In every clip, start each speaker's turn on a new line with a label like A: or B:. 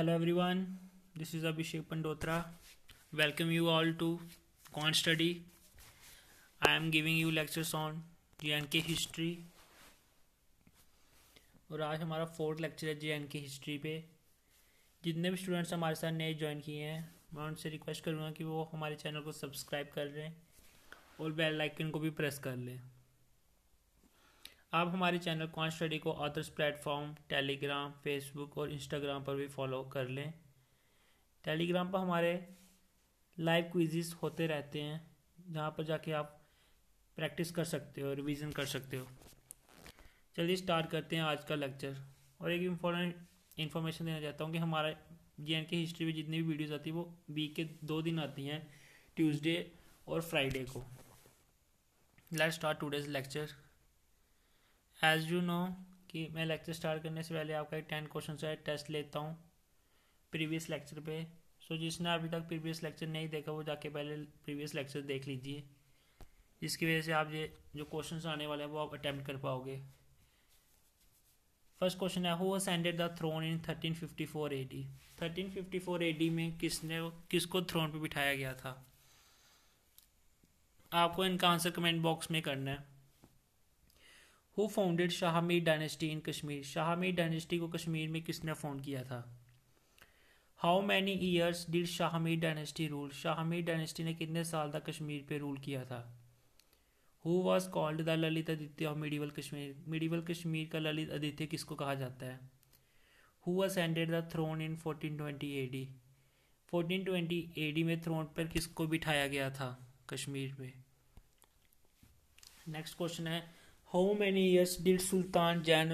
A: hello this is Abhishek Pandotra welcome you all to Con Study I am giving you lectures on J and K history और आज हमारा fourth lecture है जे के history पे जितने भी स्टूडेंट्स हमारे साथ नए ज्वाइन किए हैं मैं उनसे रिक्वेस्ट करूँगा कि वो हमारे चैनल को सब्सक्राइब कर लें और बेल आइकन को भी प्रेस कर लें आप हमारे चैनल कॉन स्टडी को अदर्स प्लेटफॉर्म टेलीग्राम फेसबुक और इंस्टाग्राम पर भी फॉलो कर लें टेलीग्राम पर हमारे लाइव क्विजिस होते रहते हैं जहाँ पर जाके आप प्रैक्टिस कर सकते हो रिवीजन कर सकते हो चलिए स्टार्ट करते हैं आज का लेक्चर और एक इम्पोर्टेंट इन्फॉर्मेशन देना चाहता हूँ कि हमारे जे के हिस्ट्री में जितनी भी वीडियोज़ आती है वो वीक के दो दिन आती हैं ट्यूसडे और फ्राइडे को let start today's lecture as you know कि मैं लेक्चर स्टार्ट करने से पहले आपका एक टेन क्वेश्चन का टेस्ट लेता हूँ प्रीवियस लेक्चर पे सो so, जिसने अभी तक प्रीवियस लेक्चर नहीं देखा वो जाके पहले प्रीवियस लेक्चर देख लीजिए जिसकी वजह से आप ये जो क्वेश्चन आने वाले हैं वो आप अटैम्प्ट कर पाओगे फर्स्ट क्वेश्चन है who ascended the throne in 1354 AD 1354 AD में किसने किसको थ्रोन पे बिठाया गया था आपको इनका आंसर कमेंट बॉक्स में करना है who founded Shahmir dynasty in Kashmir Shahmir dynasty को कश्मीर में किसने फाउंड किया था how many years did Shahmir dynasty rule Shahmir dynasty ने कितने साल तक कश्मीर पर रूल किया था who was called the Lalitaditya of medieval Kashmir medieval Kashmir का ललित आदित्य किसको कहा जाता है who ended the throne in fourteen twenty A D fourteen twenty A D में थ्रोन पर किसको बिठाया गया था कश्मीर में नेक्स्ट क्वेश्चन है how many years did Sultan Zain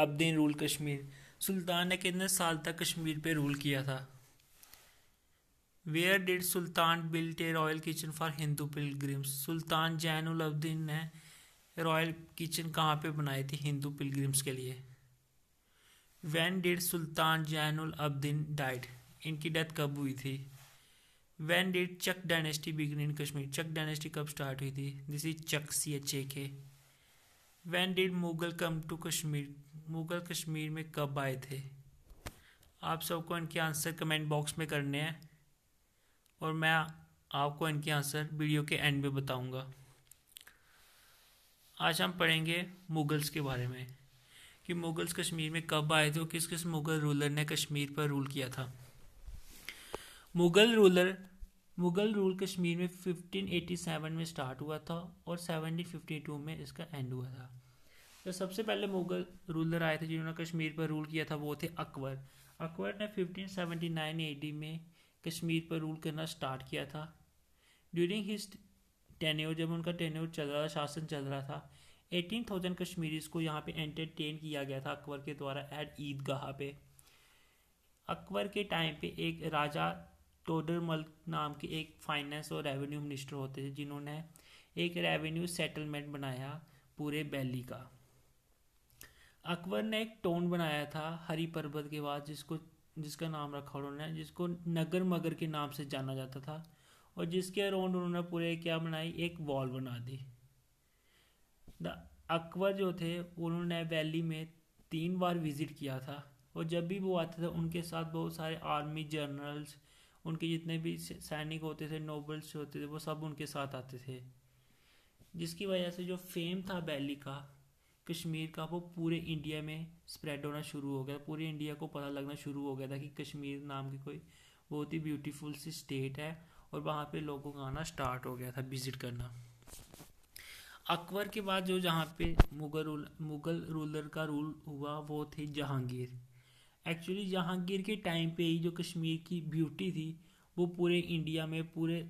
A: Abidin rule Kashmir Sultan ने कितने साल तक कश्मीर पे रूल किया था where did Sultan built a royal kitchen for Hindu pilgrims Sultan Zain Abidin ने रॉयल किचन कहाँ पे बनाई थी हिंदू पिलग्रिम्स के लिए when did Sultan Zain Abidin died इनकी डेथ कब हुई थी when did Chak dynasty begin in Kashmir Chak dynasty कब स्टार्ट हुई थी this is Chak C H A K when did Mughal come to Kashmir Mughal Kashmir में कब आए थे आप सबको इनके आंसर कमेंट बॉक्स में करने हैं और मैं आपको इनके आंसर वीडियो के एंड में बताऊंगा आज हम पढ़ेंगे मुगल्स के बारे में कि मुगल्स कश्मीर में कब आए थे और किस किस मुगल रूलर ने कश्मीर पर रूल किया था मुगल रूलर मुग़ल रूल कश्मीर में 1587 में स्टार्ट हुआ था और 1752 में इसका एंड हुआ था तो सबसे पहले मुग़ल रूलर आए थे जिन्होंने कश्मीर पर रूल किया था वो थे अकबर अकबर ने 1579 एडी में कश्मीर पर रूल करना स्टार्ट किया था ड्यूरिंग हिज टेन्योर जब उनका टेन्योर चल रहा था शासन चल रहा था एटीन थाउजेंड कश्मीरीज को यहाँ पे एंटरटेन किया गया था अकबर के द्वारा एट ईदगाह पे अकबर के टाइम पे एक राजा टोडर मल नाम के एक फाइनेंस और रेवेन्यू मिनिस्टर होते थे जिन्होंने एक रेवेन्यू सेटलमेंट बनाया पूरे बैली का अकबर ने एक टोन बनाया था हरी पर्वत के बाद जिसको जिसका नाम रखा उन्होंने जिसको नगर मगर के नाम से जाना जाता था और जिसके अराउंड उन्होंने पूरे क्या बनाई एक वॉल बना दी द अकबर जो थे उन्होंने वैली में तीन बार विज़िट किया था और जब भी वो आते थे उनके साथ बहुत सारे आर्मी जनरल्स उनके जितने भी सैनिक होते थे नोबल्स होते थे वो सब उनके साथ आते थे जिसकी वजह से जो फेम था बैली का कश्मीर का वो पूरे इंडिया में स्प्रेड होना शुरू हो गया पूरे इंडिया को पता लगना शुरू हो गया था कि कश्मीर नाम की कोई बहुत ही ब्यूटीफुल सी स्टेट है और वहाँ पे लोगों का आना स्टार्ट हो गया था विज़िट करना अकबर के बाद जो जहाँ पे मुगल मुगल रूलर का रूल हुआ वो थे जहांगीर एक्चुअली जहांगीर के टाइम पे ही जो कश्मीर की ब्यूटी थी वो पूरे इंडिया में पूरे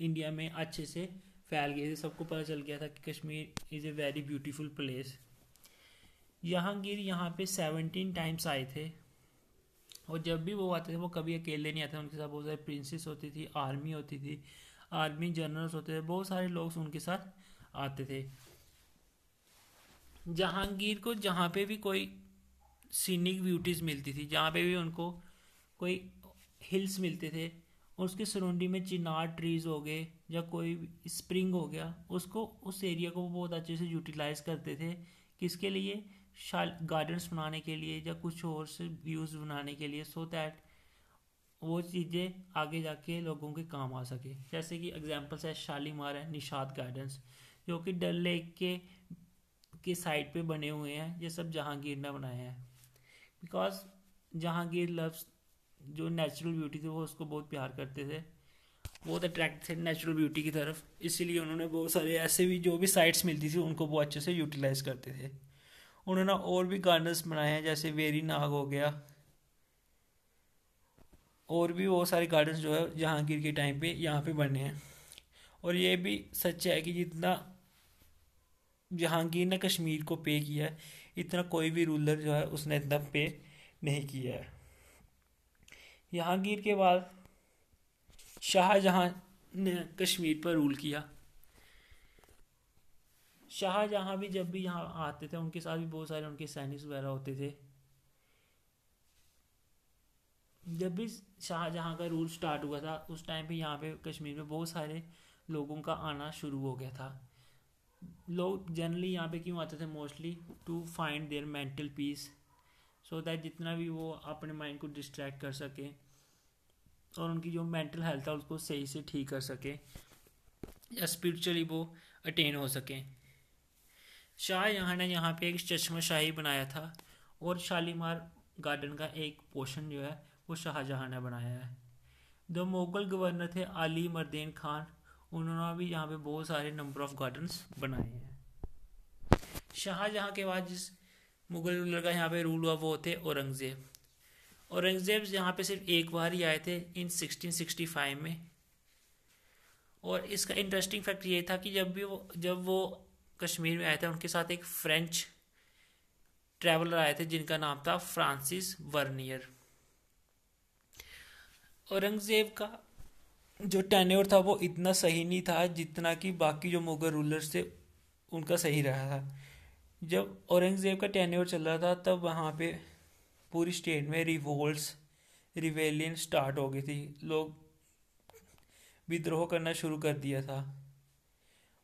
A: इंडिया में अच्छे से फैल गई थी सबको पता चल गया था कि Kashmir is a very beautiful place Jahangir यहाँ पे सेवनटीन टाइम्स आए थे और जब भी वो आते थे वो कभी अकेले नहीं आते उनके साथ बहुत सारे प्रिंसेस होती थी आर्मी होती थी आर्मी जनरल्स होते थे बहुत सारे लोग उनके साथ आते थे जहांगीर को जहाँ पे भी कोई सीनिक ब्यूटीज़ मिलती थी जहाँ पे भी उनको कोई हिल्स मिलते थे और उसके सराउंडिंग में चिनार ट्रीज़ हो गए या कोई स्प्रिंग हो गया उसको उस एरिया को बहुत अच्छे से यूटिलाइज़ करते थे किसके लिए शाल गार्डन्स बनाने के लिए या कुछ और से व्यूज़ बनाने के लिए सो दैट वो चीज़ें आगे जाके लोगों के काम आ सके जैसे कि एग्जाम्पल्स है शालीमार है निषाद गार्डन्स जो कि डल लेक के के साइड पे बने हुए हैं ये सब जहांगीर ने बनाए हैं बिकॉज जहांगीर लव्स जो नेचुरल ब्यूटी थी वो उसको बहुत प्यार करते थे बहुत अट्रैक्ट थे नेचुरल ब्यूटी की तरफ इसीलिए उन्होंने बहुत सारे ऐसे भी जो भी साइट्स मिलती थी उनको वो अच्छे से यूटिलाइज करते थे उन्होंने और भी गार्डन्स बनाए हैं जैसे वेरी नाग हो गया और भी बहुत सारे गार्डन्स जो है जहांगीर के टाइम पे यहाँ पे बने हैं और ये भी सच है कि जितना जहांगीर ने कश्मीर को पे किया है इतना कोई भी रूलर जो है उसने इतना पे नहीं किया है जहांगीर के बाद शाहजहां ने कश्मीर पर रूल किया शाहजहां भी जब भी यहाँ आते थे उनके साथ भी बहुत सारे उनके सैनिक वगैरह होते थे जब भी शाहजहाँ का रूल स्टार्ट हुआ था उस टाइम पे यहाँ पे कश्मीर में बहुत सारे लोगों का आना शुरू हो गया था लोग जनरली यहाँ पे क्यों आते थे mostly to find their mental peace so that जितना भी वो अपने माइंड को डिस्ट्रैक्ट कर सके और उनकी जो मेंटल हेल्थ है उसको सही से ठीक कर सके या स्पिरिचुअली वो अटेन हो सके यहाँ ने यहाँ पे एक चश्मा शाही बनाया था और शालीमार गार्डन का एक पोर्शन जो है वो शाहजहाँ ने बनाया है दो मुगल गवर्नर थे अली मरदेन खान उन्होंने भी यहाँ पे बहुत सारे नंबर ऑफ गार्डन्स बनाए हैं शाहजहाँ के बाद जिस मुगल रूलर का यहाँ पे रूल हुआ वो थे औरंगज़ेब औरंगज़ेब यहाँ पे सिर्फ एक बार ही आए थे इन 1665 में और इसका इंटरेस्टिंग फैक्ट ये था कि जब भी वो जब वो कश्मीर में आए थे उनके साथ एक फ्रेंच ट्रैवलर आए थे जिनका नाम था फ्रांसिस वर्नियर औरंगज़ेब का जो टेन्योर था वो इतना सही नहीं था जितना कि बाकी जो मुगल रूलर्स थे उनका सही रहा था जब औरंगज़ेब का टेन्योर चल रहा था तब वहाँ पे पूरी स्टेट में रिवोल्ट्स रिवेलियन स्टार्ट हो गई थी लोग विद्रोह करना शुरू कर दिया था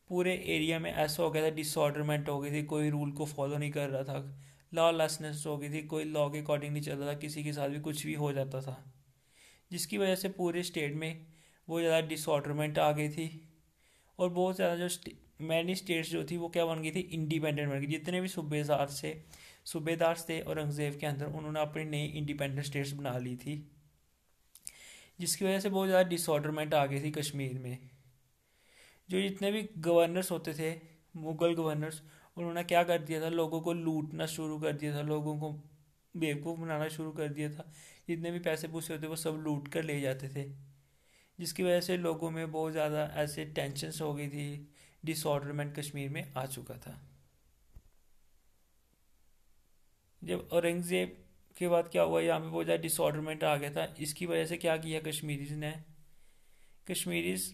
A: पूरे एरिया में ऐसा हो गया था डिसऑर्डरमेंट हो गई थी कोई रूल को फॉलो नहीं कर रहा था लॉ लेसनेस हो गई थी कोई लॉ के अकॉर्डिंग नहीं चल रहा था किसी के साथ भी कुछ भी हो जाता था जिसकी वजह से पूरे स्टेट में वो ज़्यादा डिसऑर्डरमेंट आ गई थी और बहुत ज़्यादा जो मैनी स्टेट्स जो थी वो क्या बन गई थी इंडिपेंडेंट बन गई जितने भी सूबेदार से सूबेदार थे औरंगज़ेब के अंदर उन्होंने अपनी नई इंडिपेंडेंट स्टेट्स बना ली थी जिसकी वजह से बहुत ज़्यादा डिसऑर्डरमेंट आ गई थी कश्मीर में जो जितने भी गवर्नर्स होते थे मुग़ल गवर्नर्स उन्होंने क्या कर दिया था लोगों को लूटना शुरू कर दिया था लोगों को बेवकूफ़ बनाना शुरू कर दिया था जितने भी पैसे पूसे होते वो सब लूट कर ले जाते थे जिसकी वजह से लोगों में बहुत ज़्यादा ऐसे टेंशन्स हो गई थी डिसऑर्डरमेंट कश्मीर में आ चुका था जब औरंगज़ेब के बाद क्या हुआ यहाँ पे बहुत ज़्यादा डिसऑर्डरमेंट आ गया था इसकी वजह से क्या किया कश्मीरीज ने कश्मीरीज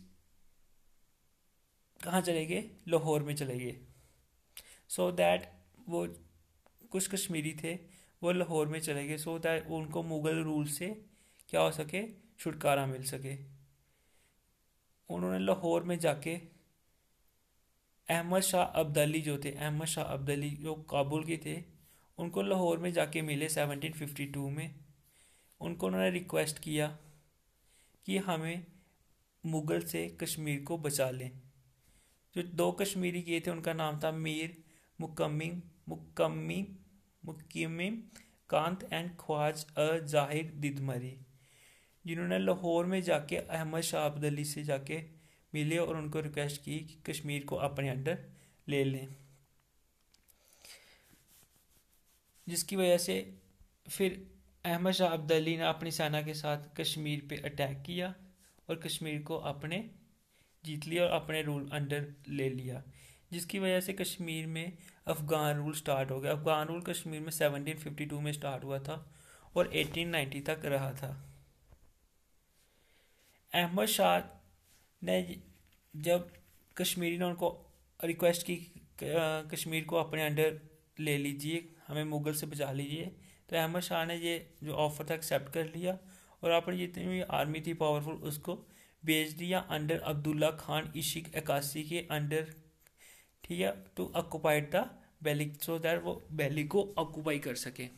A: कहाँ चले गए लाहौर में चले गए सो दैट वो कुछ कश्मीरी थे वो लाहौर में चले गए सो दैट उनको मुग़ल रूल से क्या हो सके छुटकारा मिल सके उन्होंने लाहौर में जाके अहमद शाह अब्दाली जो थे अहमद शाह अब्दाली जो काबुल के थे उनको लाहौर में जाके मिले 1752 में उनको उन्होंने रिक्वेस्ट किया कि हमें मुग़ल से कश्मीर को बचा लें जो दो कश्मीरी गए थे उनका नाम था मीर मुकम्मिंग मुकम्मी मुकम्मिम कांत एंड ख्वाज अ जाहिर दिदमरी जिन्होंने लाहौर में जाके अहमद शाह अब्दली से जाके मिले और उनको रिक्वेस्ट की कि कश्मीर को अपने अंडर ले लें जिसकी वजह से फिर अहमद शाह अब्दली ने अपनी सेना के साथ कश्मीर पे अटैक किया और कश्मीर को अपने जीत लिया और अपने रूल अंडर ले लिया जिसकी वजह से कश्मीर में अफ़गान रूल स्टार्ट हो गया अफ़गान रूल कश्मीर में 1752 में स्टार्ट हुआ था और 1890 तक रहा था अहमद शाह ने जब कश्मीरी ने उनको रिक्वेस्ट की कश्मीर को अपने अंडर ले लीजिए हमें मुग़ल से बचा लीजिए तो अहमद शाह ने ये जो ऑफ़र था एक्सेप्ट कर लिया और अपनी जितनी भी आर्मी थी पावरफुल उसको भेज दिया अंडर अब्दुल्ला खान इशिक एकासी के अंडर ठीक है to occupied the valley so that वो बेली को ऑक्यूपाई कर सके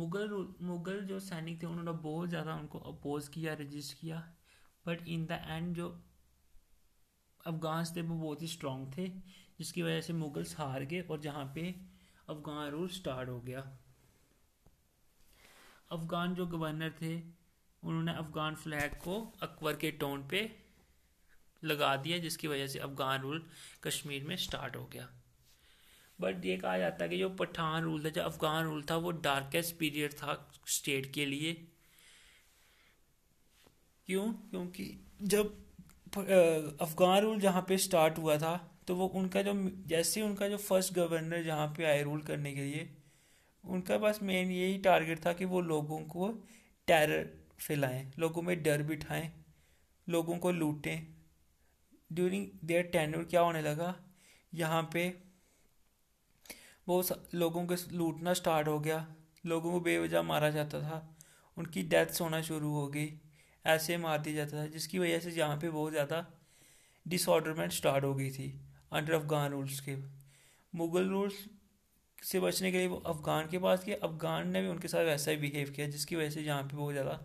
A: मुगल मुगल जो सैनिक थे उन्होंने बहुत ज़्यादा उनको अपोज किया रजिस्ट किया बट इन द एंड जो अफगान्स थे वो बहुत ही स्ट्रांग थे जिसकी वजह से मुगल्स हार गए और जहाँ पे अफगान रूल स्टार्ट हो गया अफगान जो गवर्नर थे उन्होंने अफगान फ्लैग को अकबर के टोन पे लगा दिया जिसकी वजह से अफगान रूल कश्मीर में स्टार्ट हो गया बट ये कहा जाता है कि जो पठान रूल था जो अफगान रूल था वो डार्केस्ट पीरियड था स्टेट के लिए क्यों क्योंकि जब अफगान रूल जहाँ पे स्टार्ट हुआ था तो वो उनका जो जैसे उनका जो फर्स्ट गवर्नर जहाँ पे आए रूल करने के लिए उनका बस मेन यही टारगेट था कि वो लोगों को टेरर फैलाएं लोगों में डर बिठाएं लोगों को लूटें ड्यूरिंग देयर टेनर क्या होने लगा यहाँ पे वो लोगों के लूटना स्टार्ट हो गया लोगों को बेवजह मारा जाता था उनकी डेथ्स होना शुरू हो गई ऐसे मार दिया जाता था जिसकी वजह से यहाँ पे बहुत ज़्यादा डिसऑर्डरमेंट स्टार्ट हो गई थी अंडर अफगान रूल्स के मुग़ल रूल्स से बचने के लिए वो अफ़गान के पास गए अफ़गान ने भी उनके साथ वैसा ही बिहेव किया जिसकी वजह से यहाँ पे बहुत ज़्यादा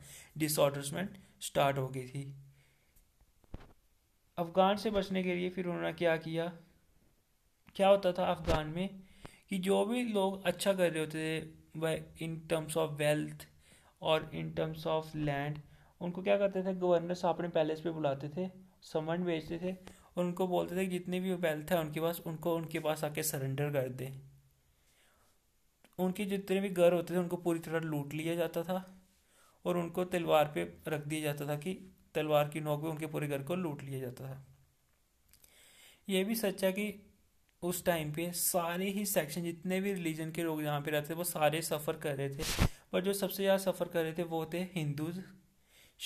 A: डिसऑर्डरमेंट स्टार्ट हो गई थी अफ़गान से बचने के लिए फिर उन्होंने क्या किया क्या होता था अफ़गान में कि जो भी लोग अच्छा कर रहे होते थे वह इन टर्म्स ऑफ वेल्थ और इन टर्म्स ऑफ लैंड उनको क्या करते थे गवर्नर साहब अपने पैलेस पे बुलाते थे समन भेजते थे और उनको बोलते थे जितनी भी वेल्थ है उनके पास उनको उनके पास आके सरेंडर कर दे उनके जितने भी घर होते थे उनको पूरी तरह लूट लिया जाता था और उनको तलवार पे रख दिया जाता था कि तलवार की नोक पे उनके पूरे घर को लूट लिया जाता था यह भी सच है कि उस टाइम पे सारे ही सेक्शन जितने भी रिलीजन के लोग यहाँ पे रहते थे वो सारे सफ़र कर रहे थे पर जो सबसे ज़्यादा सफ़र कर रहे थे वो थे हिंदूज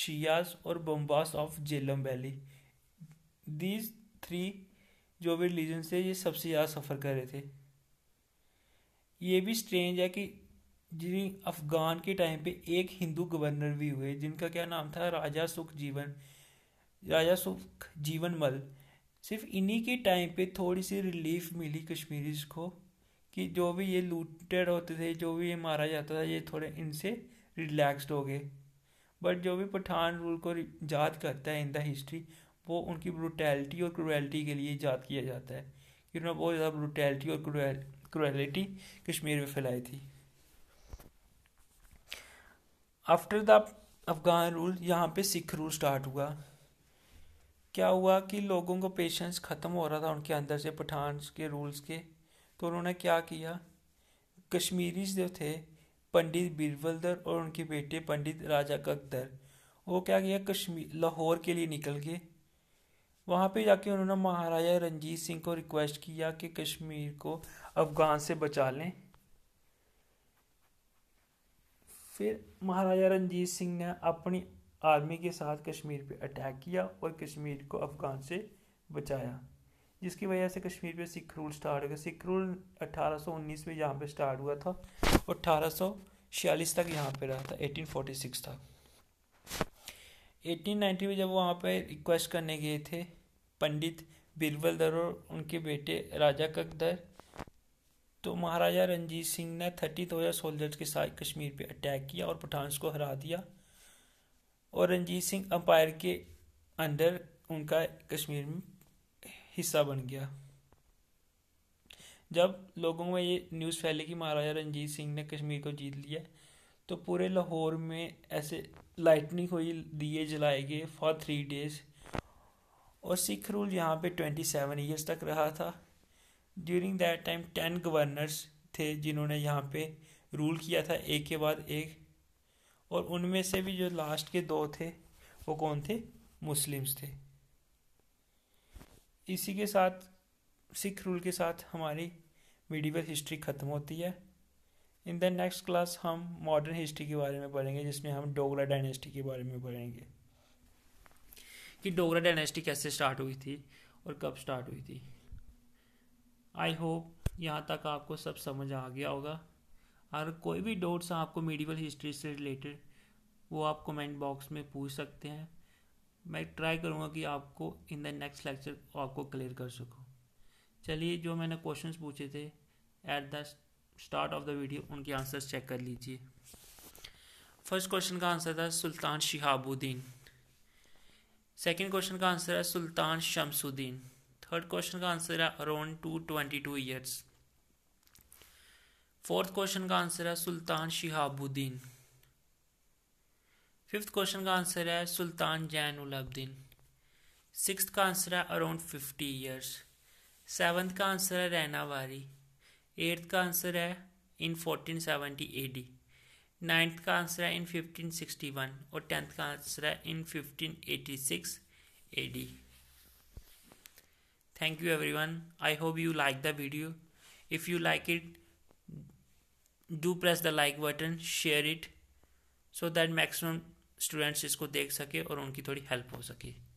A: शियाज और Bombas of Jhelum valley these three जो भी रिलीजन थे ये सबसे ज़्यादा सफ़र कर रहे थे ये भी स्ट्रेंज है कि जिन अफगान के टाइम पे एक हिंदू गवर्नर भी हुए जिनका क्या नाम था राजा सुख जीवन राजा सुख जीवन मल सिर्फ इन्हीं के टाइम पे थोड़ी सी रिलीफ मिली कश्मीरीज को कि जो भी ये लूटेड होते थे जो भी ये मारा जाता था ये थोड़े इनसे रिलैक्सड हो गए बट जो भी पठान रूल को याद करता है इन द हिस्ट्री वो उनकी ब्रुटैलिटी और क्रुएल्टी के लिए याद किया जाता है कि उन्होंने बहुत ज़्यादा ब्रुटैलिटी और क्रुएलिटी कश्मीर में फैलाई थी आफ्टर द अफगान रूल यहाँ पे सिख रूल स्टार्ट हुआ क्या हुआ कि लोगों को पेशेंस ख़त्म हो रहा था उनके अंदर से पठान के रूल्स के तो उन्होंने क्या किया कश्मीरी जो थे पंडित बीरबल और उनके बेटे पंडित राजा ककदर वो क्या किया कश्मीर लाहौर के लिए निकल गए वहाँ पे जाके उन्होंने महाराजा रंजीत सिंह को रिक्वेस्ट किया कि कश्मीर को अफ़गान से बचा लें फिर महाराजा रंजीत सिंह ने अपनी आर्मी के साथ कश्मीर पर अटैक किया और कश्मीर को अफ़गान से बचाया जिसकी वजह से कश्मीर पे सिख रूल स्टार्ट हो गया सिख रूल 1819 में यहाँ पे स्टार्ट हुआ था और अठारह तक यहाँ पे रहा था 1846 तक 1890 में जब वहाँ पे रिक्वेस्ट करने गए थे पंडित बीरबल दर और उनके बेटे राजा ककदर तो महाराजा रंजीत सिंह ने थर्टी थाउजेंड सोल्जर्स के साथ कश्मीर पे अटैक किया और पठानस को हरा दिया और रंजीत सिंह अंपायर के अंडर उनका कश्मीर में हिस्सा बन गया जब लोगों में ये न्यूज़ फैली कि महाराजा रंजीत सिंह ने कश्मीर को जीत लिया तो पूरे लाहौर में ऐसे लाइटनिंग हुई दिए जलाए गए फॉर थ्री डेज और सिख रूल यहाँ पे ट्वेंटी सेवन ईयर्स तक रहा था during that time ten governors थे जिन्होंने यहाँ पे रूल किया था एक के बाद एक और उनमें से भी जो लास्ट के दो थे वो कौन थे मुस्लिम्स थे इसी के साथ सिख रूल के साथ हमारी मिडिवल हिस्ट्री ख़त्म होती है इन द नेक्स्ट क्लास हम मॉडर्न हिस्ट्री के बारे में पढ़ेंगे जिसमें हम डोगरा डायनेस्टी के बारे में पढ़ेंगे कि डोगरा डायनेस्टी कैसे स्टार्ट हुई थी और कब स्टार्ट हुई थी आई होप यहाँ तक आपको सब समझ आ गया होगा और कोई भी डाउट्स आपको मेडिकल हिस्ट्री से रिलेटेड वो आप कमेंट बॉक्स में पूछ सकते हैं मैं ट्राई करूँगा कि आपको इन द नेक्स्ट लेक्चर आपको क्लियर कर सकूँ चलिए जो मैंने क्वेश्चंस पूछे थे at the start of the video उनके आंसर्स चेक कर लीजिए फर्स्ट क्वेश्चन का आंसर था सुल्तान शिहाबुद्दीन सेकेंड क्वेश्चन का आंसर है सुल्तान शमसुद्दीन थर्ड क्वेश्चन का आंसर है around two twenty two years fourth question का आंसर है सुल्तान शिहाबुद्दीन फिफ्थ क्वेश्चन का आंसर है सुल्तान जैन उलाब्दीन सिक्स का आंसर है अराउंड फिफ्टी ईयर्स सेवन्थ का आंसर है रैना वारी एट्थ का आंसर है in fourteen seventy A D ninth का आंसर है इन फिफ्टीन सिक्सटी वन और टेंथ का आंसर है in fifteen eighty six A D thank you everyone I hope you like the video if you like it do press the like button share it so that maximum students इसको देख सके और उनकी थोड़ी help हो सके